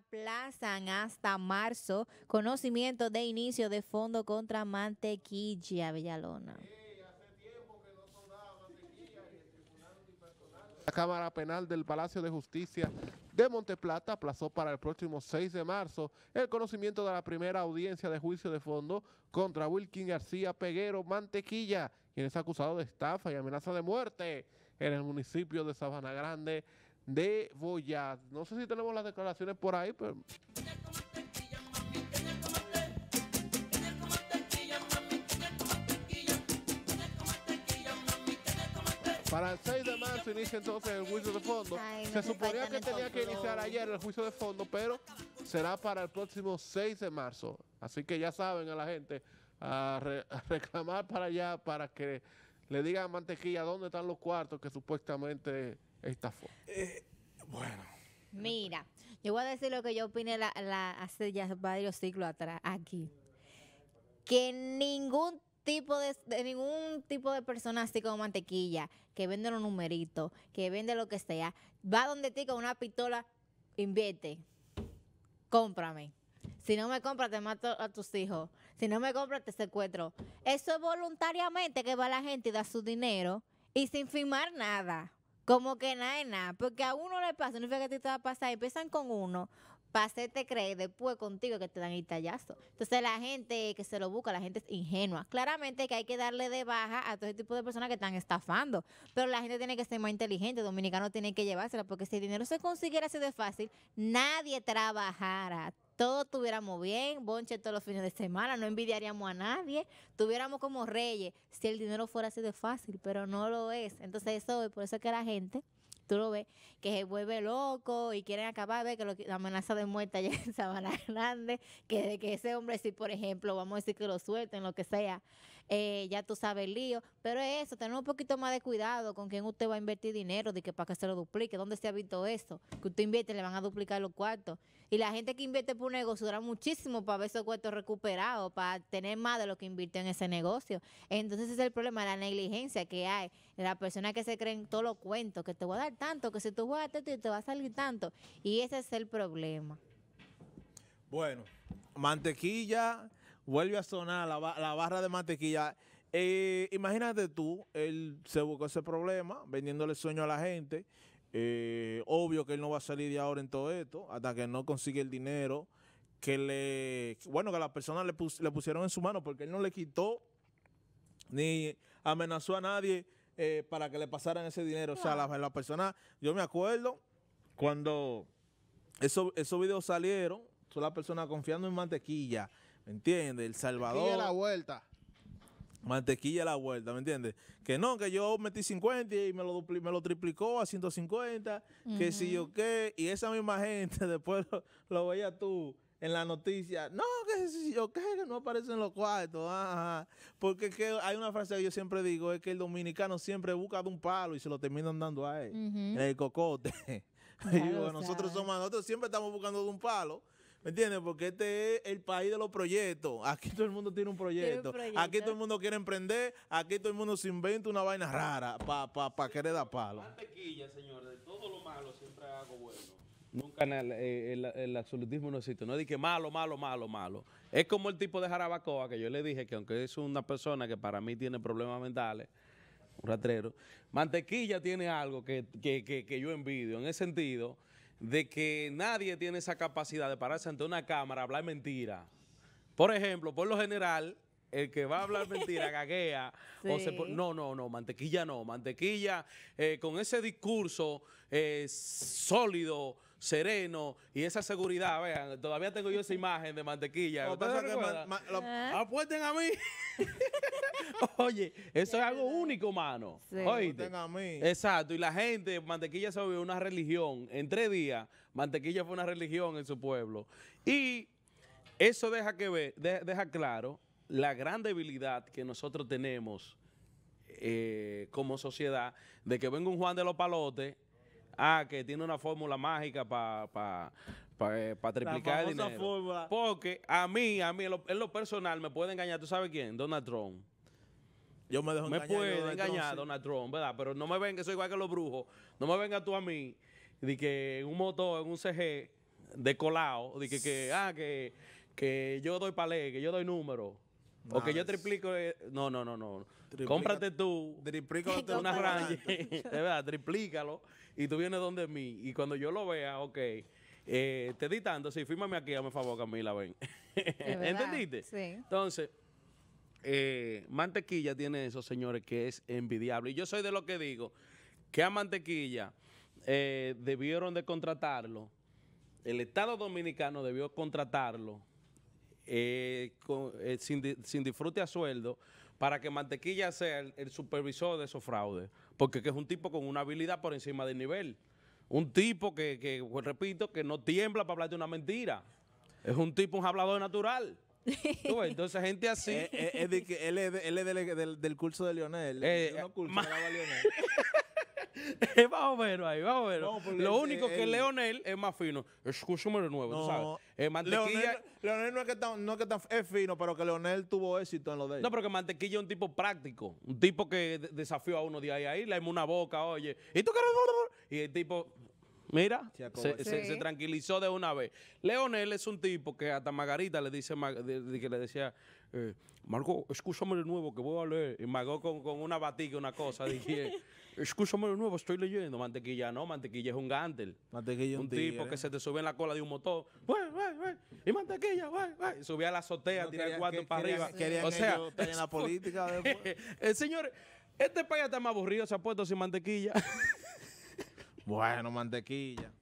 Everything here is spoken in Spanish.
Aplazan hasta marzo conocimiento de inicio de fondo contra mantequilla, Villalona. La Cámara Penal del Palacio de Justicia de Monteplata aplazó para el próximo 6 de marzo el conocimiento de la primera audiencia de juicio de fondo contra Wilkin García Peguero Mantequilla, quien es acusado de estafa y amenaza de muerte en el municipio de Sabana Grande de Boyad. No sé si tenemos las declaraciones por ahí, pero... Para el 6 de marzo inicia entonces el juicio de fondo. se suponía que tenía que iniciar ayer el juicio de fondo, pero será para el próximo 6 de marzo. Así que ya saben a la gente a, reclamar para allá para que le digan a Mantequilla dónde están los cuartos que supuestamente está Eh, bueno. Mira, yo voy a decir lo que yo opine la, hace ya varios siglos atrás aquí. Que ningún tipo de, ningún tipo de persona así como mantequilla, que vende los numeritos, que vende lo que sea, va donde ti con una pistola, invierte. Cómprame. Si no me compras, te mato a tus hijos. Si no me compras, te secuestro. Eso es voluntariamente que va la gente y da su dinero y sin firmar nada. Como que nada nada, porque a uno le pasa, no es que a te va a pasar, empiezan con uno, para te creer después contigo que te dan el tallazo. Entonces la gente que se lo busca, la gente es ingenua. Claramente que hay que darle de baja a todo ese tipo de personas que están estafando, pero la gente tiene que ser más inteligente, dominicano tiene que llevársela, porque si el dinero se consiguiera así de fácil, nadie trabajara todos estuviéramos bien, bonche todos los fines de semana, no envidiaríamos a nadie, tuviéramos como reyes, si el dinero fuera así de fácil, pero no lo es. Entonces eso es por eso que la gente, tú lo ves, que se vuelve loco y quieren acabar, ver que la amenaza de muerte ya en Sabana Grande, que que ese hombre, si por ejemplo, vamos a decir que lo suelten, lo que sea, eh, ya tú sabes el lío, pero es eso, tener un poquito más de cuidado con quién usted va a invertir dinero, de que para que se lo duplique, ¿dónde se ha visto eso? Que usted invierte, le van a duplicar los cuartos. Y la gente que invierte por un negocio dura muchísimo para ver esos cuartos recuperados, para tener más de lo que invirtió en ese negocio. Entonces ese es el problema, la negligencia que hay, la persona que se cree en todos los cuentos, que te voy a dar tanto, que si tú juegas tanto, te va a salir tanto. Y ese es el problema. Bueno, mantequilla vuelve a sonar la, barra de mantequilla. Eh, imagínate tú, él se buscó ese problema vendiéndole sueño a la gente. Eh, obvio que él no va a salir de ahora en todo esto hasta que no consigue el dinero que le, bueno, que las personas le, pusieron en su mano porque él no le quitó ni amenazó a nadie eh, para que le pasaran ese dinero. O sea, las la personas, yo me acuerdo cuando esos videos salieron, son las personas confiando en mantequilla ¿Me entiendes? El Salvador. Mantequilla a la vuelta. Mantequilla a la vuelta, ¿me entiendes? Que no, que yo metí 50 y me lo, me lo triplicó a 150, que si yo qué, y esa misma gente después lo, lo veía tú en la noticia, no, que si yo qué, que no aparecen los cuartos, ajá. Porque que hay una frase que yo siempre digo, es que el dominicano siempre busca de un palo y se lo terminan dando a él, en el cocote. nosotros somos, nosotros siempre estamos buscando de un palo ¿Me entiendes? Porque este es el país de los proyectos. Aquí todo el mundo tiene un proyecto. Aquí todo el mundo quiere emprender. Aquí todo el mundo se inventa una vaina rara para querer dar palo. Mantequilla, señor. De todo lo malo siempre hago bueno. Nunca eh, el, absolutismo no existe. No es que malo, malo, malo, malo. Es como el tipo de Jarabacoa que yo le dije que aunque es una persona que para mí tiene problemas mentales, un ratrero, Mantequilla tiene algo que, que yo envidio. En ese sentido de que nadie tiene esa capacidad de pararse ante una cámara a hablar mentira. Por ejemplo, por lo general, el que va a hablar mentira gaguea. O se, no, no, no, mantequilla no. Mantequilla eh, con ese discurso eh, sólido, sereno y esa seguridad. Vean, todavía tengo yo esa imagen de mantequilla. Oh, ¿Eh? Apuesten a mí. Oye, eso es algo único, mano. Exacto. Y la gente, mantequilla se volvió una religión. En tres días, mantequilla fue una religión en su pueblo. Y eso deja que ver, deja claro la gran debilidad que nosotros tenemos eh, como sociedad de que venga un Juan de los Palotes ah, que tiene una fórmula mágica para pa, para eh, triplicar el dinero. Porque a mí, a mí, en lo, personal, me puede engañar, ¿tú sabes quién? Donald Trump. Yo me dejo engañar. Me puede engañar Donald Trump, ¿verdad? Pero no me ven que soy igual que los brujos. No me venga tú a mí de que en un motor, en un CG de de que, que ah, que, que yo doy palé, que yo doy número. Ok, yo triplico. Eh, no, no, no, no. Cómprate tú. Triplico una verdad, triplícalo. Y tú vienes donde mí. Y cuando yo lo vea, ok. Eh, te di tanto, sí, fírmame aquí, mi favor, Camila, ven. ¿Entendiste? Sí. Entonces, eh, mantequilla tiene esos señores que es envidiable. Y yo soy de lo que digo, que a mantequilla debieron de contratarlo, el Estado Dominicano debió contratarlo eh, eh sin, disfrute a sueldo para que Mantequilla sea el, supervisor de esos fraudes, porque que es un tipo con una habilidad por encima del nivel. Un tipo que, que pues, repito, que no tiembla para hablar de una mentira. Es un tipo, un hablador natural. entonces, gente así. Eh, eh, él es, del, curso de Lionel. Lionel. Eh, vamos a ver, ahí, vamos a ver. lo único que Leonel es más fino. Escúchame de nuevo, ¿sabes? Eh, Leonel, no es que, no es, que tan, fino, pero que Leonel tuvo éxito en lo de ellos. No, pero que Mantequilla es un tipo práctico. Un tipo que desafió a uno de ahí a ahí, le una boca, oye. Y tú, Y el tipo. Mira, se, tranquilizó de una vez. Leonel es un tipo que hasta Margarita le dice, que le decía, eh, Marco, escúchame de nuevo que voy a leer. Y Margot con, una batica, una cosa, dije. Escúchame lo nuevo, estoy leyendo. Mantequilla no, mantequilla es un gantel. Mantequilla un, un tipo que se te sube en la cola de un motor. Y mantequilla, wey, Y Subía a la azotea, no, tiraba el cuarto para arriba. o sea, el en la política eh, señores, este país está más aburrido, se ha puesto sin mantequilla. bueno, mantequilla.